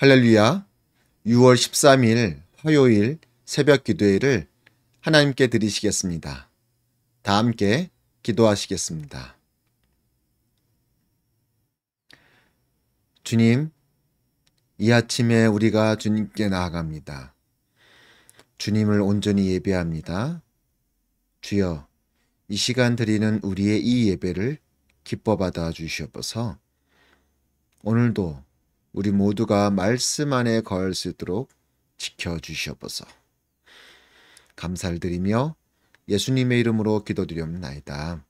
할렐루야 6월 13일 화요일 새벽 기도회를 하나님께 드리시겠습니다. 다 함께 기도하시겠습니다. 주님, 이 아침에 우리가 주님께 나아갑니다. 주님을 온전히 예배합니다. 주여, 이 시간 드리는 우리의 이 예배를 기뻐 받아 주시옵소서. 오늘도 우리 모두가 말씀 안에 거할 수 있도록 지켜주시옵소서. 감사를 드리며 예수님의 이름으로 기도드리옵나이다.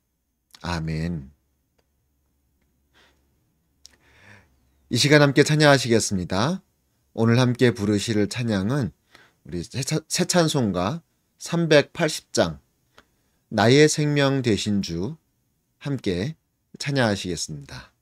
아멘. 이 시간 함께 찬양하시겠습니다. 오늘 함께 부르실 찬양은 우리 새 찬송가 380장 나의 생명 되신 주 함께 찬양하시겠습니다.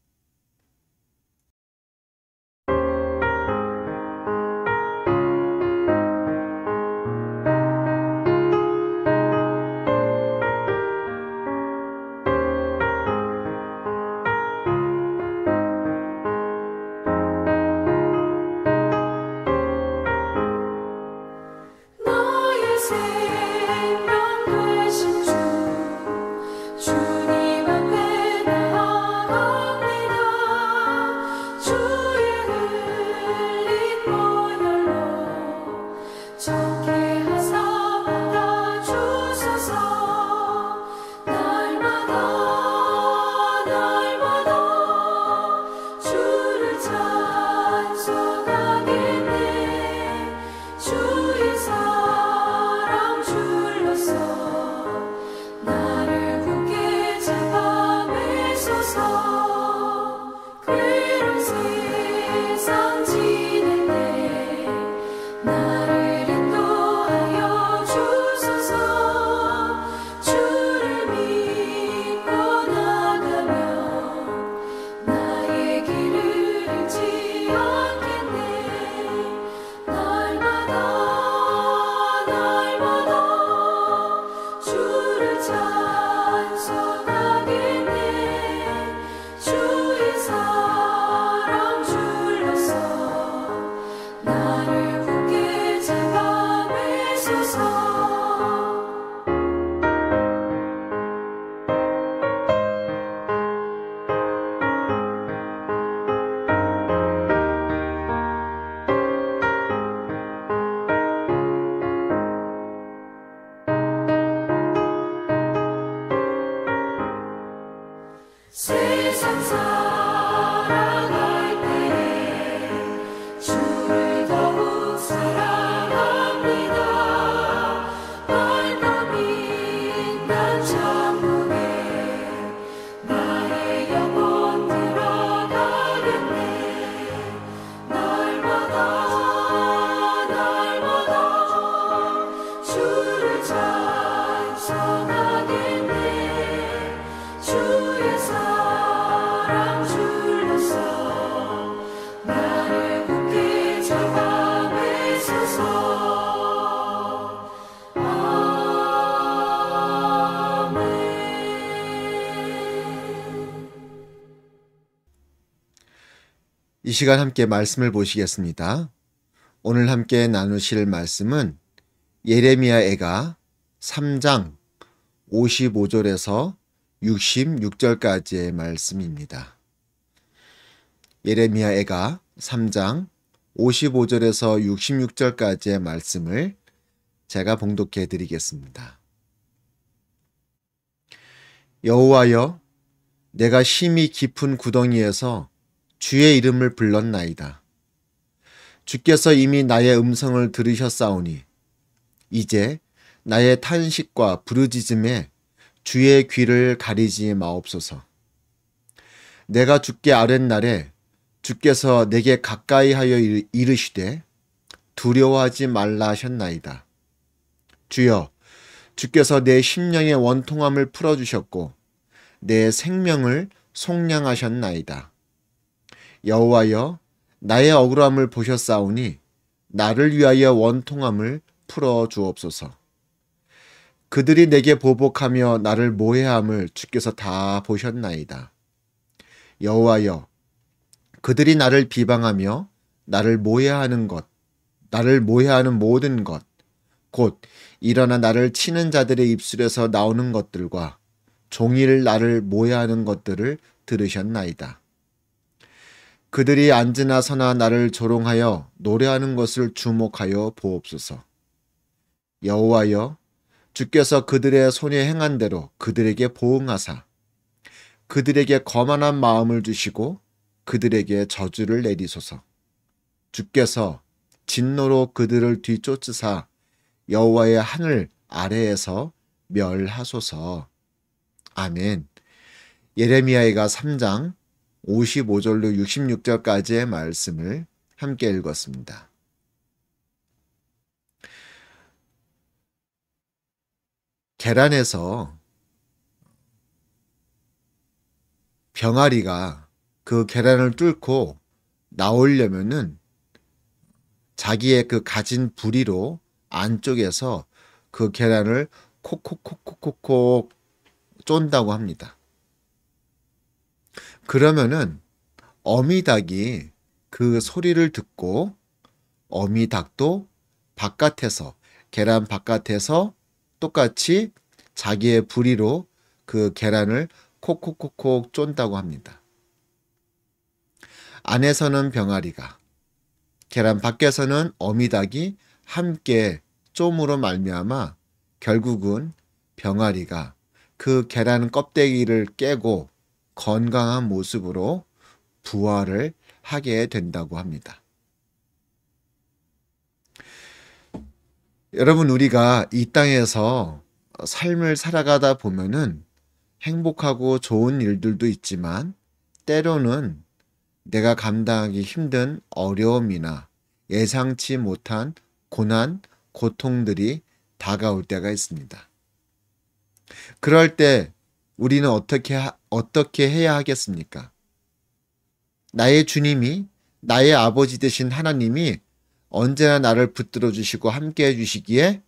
이 시간 함께 말씀을 보시겠습니다. 오늘 함께 나누실 말씀은 예레미야 애가 3장 55절에서 66절까지의 말씀입니다. 예레미야 애가 3장 55절에서 66절까지의 말씀을 제가 봉독해 드리겠습니다. 여호와여 내가 심히 깊은 구덩이에서 주의 이름을 불렀나이다. 주께서 이미 나의 음성을 들으셨사오니 이제 나의 탄식과 부르짖음에 주의 귀를 가리지 마옵소서. 내가 죽께 아랫날에 주께서 내게 가까이 하여 이르시되 두려워하지 말라 하셨나이다. 주여 주께서 내 심령의 원통함을 풀어주셨고 내 생명을 속량하셨나이다. 여호와여 나의 억울함을 보셨사오니 나를 위하여 원통함을 풀어 주옵소서. 그들이 내게 보복하며 나를 모해함을 주께서 다 보셨나이다. 여호와여 그들이 나를 비방하며 나를 모해하는 것 나를 모해하는 모든 것곧 일어나 나를 치는 자들의 입술에서 나오는 것들과 종일 나를 모해하는 것들을 들으셨나이다. 그들이 앉으나 서나 나를 조롱하여 노래하는 것을 주목하여 보옵소서. 여호와여 주께서 그들의 손에 행한 대로 그들에게 보응하사 그들에게 거만한 마음을 주시고 그들에게 저주를 내리소서. 주께서 진노로 그들을 뒤쫓으사 여호와의 하늘 아래에서 멸하소서. 아멘. 예레미야가 3장 55절로 66절까지의 말씀을 함께 읽었습니다. 계란에서 병아리가 그 계란을 뚫고 나오려면은 자기의 그 가진 부리로 안쪽에서 그 계란을 콕콕콕콕콕콕 쫀다고 합니다. 그러면은 어미닭이 그 소리를 듣고 어미닭도 바깥에서 계란 바깥에서 똑같이 자기의 부리로 그 계란을 콕콕콕콕 쫀다고 합니다. 안에서는 병아리가 계란 밖에서는 어미닭이 함께 쫌으로 말미암아 결국은 병아리가 그 계란 껍데기를 깨고 건강한 모습으로 부활을 하게 된다고 합니다. 여러분, 우리가 이 땅에서 삶을 살아가다 보면은 행복하고 좋은 일들도 있지만 때로는 내가 감당하기 힘든 어려움이나 예상치 못한 고난, 고통들이 다가올 때가 있습니다. 그럴 때 우리는 어떻게 하, 어떻게 해야 하겠습니까? 나의 주님이 나의 아버지 되신 하나님이 언제나 나를 붙들어 주시고 함께 해 주시기에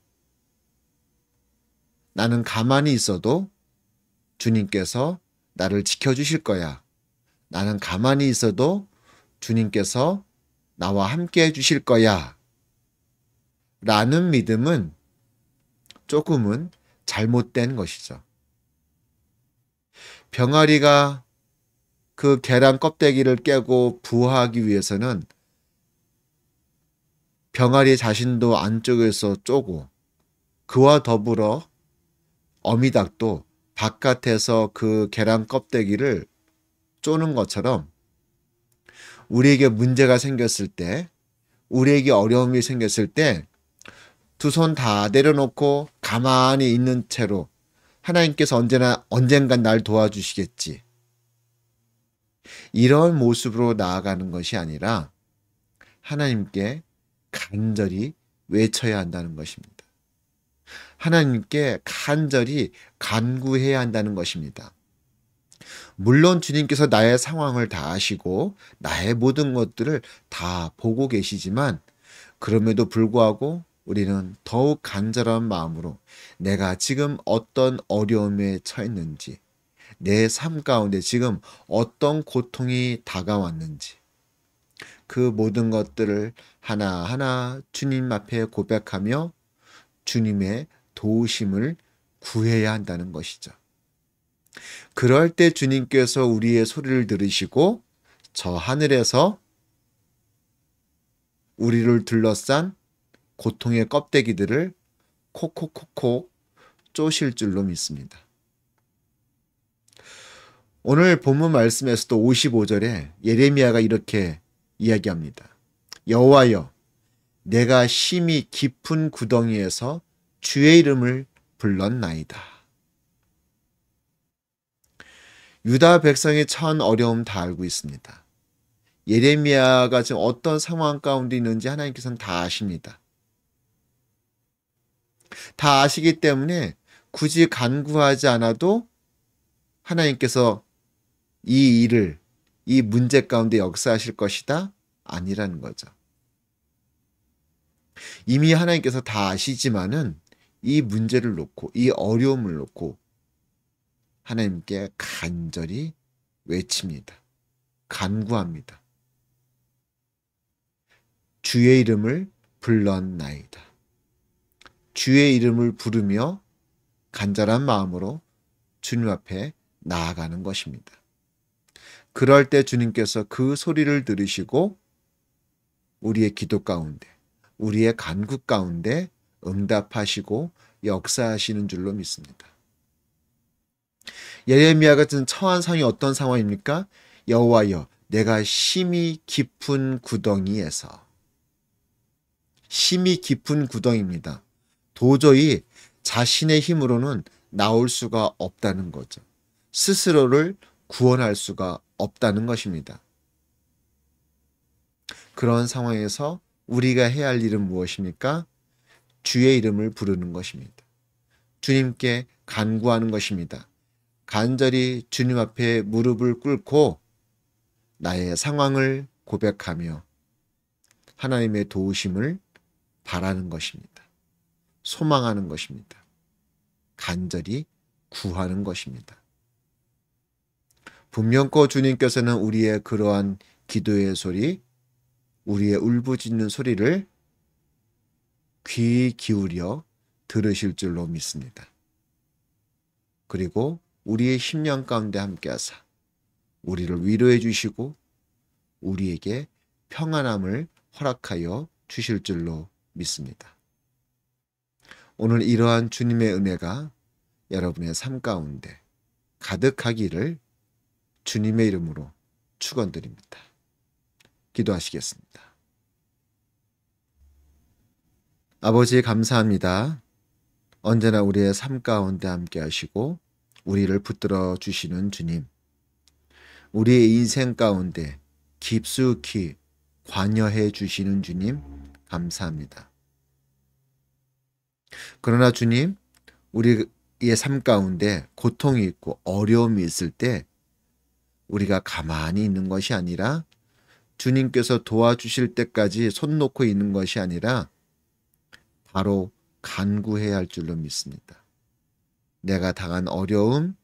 나는 가만히 있어도 주님께서 나를 지켜 주실 거야. 나는 가만히 있어도 주님께서 나와 함께 해 주실 거야. 라는 믿음은 조금은 잘못된 것이죠. 병아리가 그 계란 껍데기를 깨고 부화하기 위해서는 병아리 자신도 안쪽에서 쪼고 그와 더불어 어미닭도 바깥에서 그 계란 껍데기를 쪼는 것처럼 우리에게 문제가 생겼을 때 우리에게 어려움이 생겼을 때 두 손 다 내려놓고 가만히 있는 채로 하나님께서 언제나 언젠간 날 도와주시겠지. 이런 모습으로 나아가는 것이 아니라 하나님께 간절히 외쳐야 한다는 것입니다. 하나님께 간절히 간구해야 한다는 것입니다. 물론 주님께서 나의 상황을 다 아시고 나의 모든 것들을 다 보고 계시지만 그럼에도 불구하고 우리는 더욱 간절한 마음으로 내가 지금 어떤 어려움에 처했는지, 내 삶 가운데 지금 어떤 고통이 다가왔는지, 그 모든 것들을 하나하나 주님 앞에 고백하며 주님의 도우심을 구해야 한다는 것이죠. 그럴 때 주님께서 우리의 소리를 들으시고 저 하늘에서 우리를 둘러싼 고통의 껍데기들을 콕콕콕콕 쪼실 줄로 믿습니다. 오늘 본문 말씀에서도 55절에 예레미야가 이렇게 이야기합니다. 여호와여 내가 심히 깊은 구덩이에서 주의 이름을 불렀나이다. 유다 백성이 처한 어려움 다 알고 있습니다. 예레미야가 지금 어떤 상황 가운데 있는지 하나님께서는 다 아십니다. 다 아시기 때문에 굳이 간구하지 않아도 하나님께서 이 일을 이 문제 가운데 역사하실 것이다 아니라는 거죠. 이미 하나님께서 다 아시지만은 이 문제를 놓고 이 어려움을 놓고 하나님께 간절히 외칩니다. 간구합니다. 주의 이름을 불렀나이다. 주의 이름을 부르며 간절한 마음으로 주님 앞에 나아가는 것입니다. 그럴 때 주님께서 그 소리를 들으시고 우리의 기도 가운데, 우리의 간구 가운데 응답하시고 역사하시는 줄로 믿습니다. 예레미야 같은 처한 상이 어떤 상황입니까? 여호와여, 내가 심히 깊은 구덩이에서 심히 깊은 구덩이입니다. 도저히 자신의 힘으로는 나올 수가 없다는 거죠. 스스로를 구원할 수가 없다는 것입니다. 그런 상황에서 우리가 해야 할 일은 무엇입니까? 주의 이름을 부르는 것입니다. 주님께 간구하는 것입니다. 간절히 주님 앞에 무릎을 꿇고 나의 상황을 고백하며 하나님의 도우심을 바라는 것입니다. 소망하는 것입니다. 간절히 구하는 것입니다. 분명코 주님께서는 우리의 그러한 기도의 소리, 우리의 울부짖는 소리를 귀 기울여 들으실 줄로 믿습니다. 그리고 우리의 심령 가운데 함께하사 우리를 위로해 주시고 우리에게 평안함을 허락하여 주실 줄로 믿습니다. 오늘 이러한 주님의 은혜가 여러분의 삶 가운데 가득하기를 주님의 이름으로 축원드립니다. 기도하시겠습니다. 아버지 감사합니다. 언제나 우리의 삶 가운데 함께 하시고 우리를 붙들어 주시는 주님. 우리의 인생 가운데 깊숙이 관여해 주시는 주님 감사합니다. 그러나 주님, 우리의 삶 가운데 고통이 있고 어려움이 있을 때 우리가 가만히 있는 것이 아니라 주님께서 도와주실 때까지 손 놓고 있는 것이 아니라 바로 간구해야 할 줄로 믿습니다. 내가 당한 어려움,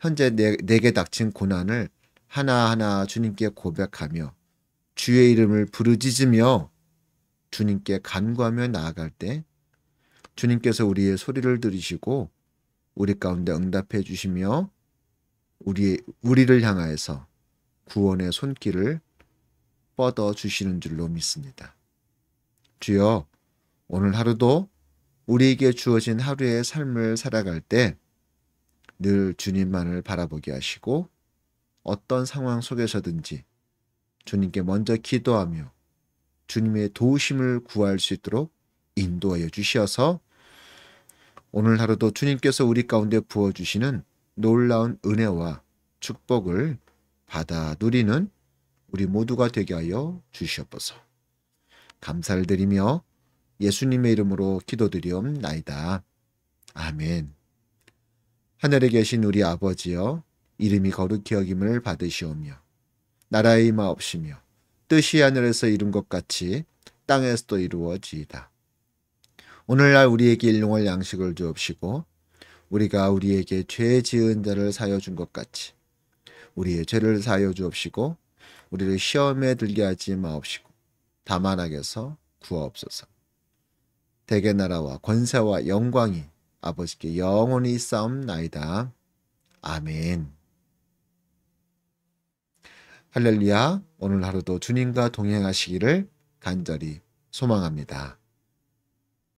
현재 내, 내게 닥친 고난을 하나하나 주님께 고백하며 주의 이름을 부르짖으며 주님께 간구하며 나아갈 때 주님께서 우리의 소리를 들으시고 우리 가운데 응답해 주시며 우리 우리를 향하여서 구원의 손길을 뻗어 주시는 줄로 믿습니다. 주여, 오늘 하루도 우리에게 주어진 하루의 삶을 살아갈 때 늘 주님만을 바라보게 하시고 어떤 상황 속에서든지 주님께 먼저 기도하며 주님의 도우심을 구할 수 있도록 인도하여 주시어서 오늘 하루도 주님께서 우리 가운데 부어주시는 놀라운 은혜와 축복을 받아 누리는 우리 모두가 되게 하여 주시옵소서. 감사를 드리며 예수님의 이름으로 기도드리옵나이다. 아멘. 하늘에 계신 우리 아버지여 이름이 거룩히 여김을 받으시오며 나라의 임하옵시며 뜻이 하늘에서 이룬 것 같이 땅에서도 이루어지이다. 오늘날 우리에게 일용할 양식을 주옵시고 우리가 우리에게 죄 지은 자를 사여 준 것 같이 우리의 죄를 사여 주옵시고 우리를 시험에 들게 하지 마옵시고 다만 악에서 구하옵소서. 대개 나라와 권세와 영광이 아버지께 영원히 싸움나이다. 아멘. 할렐루야. 오늘 하루도 주님과 동행하시기를 간절히 소망합니다.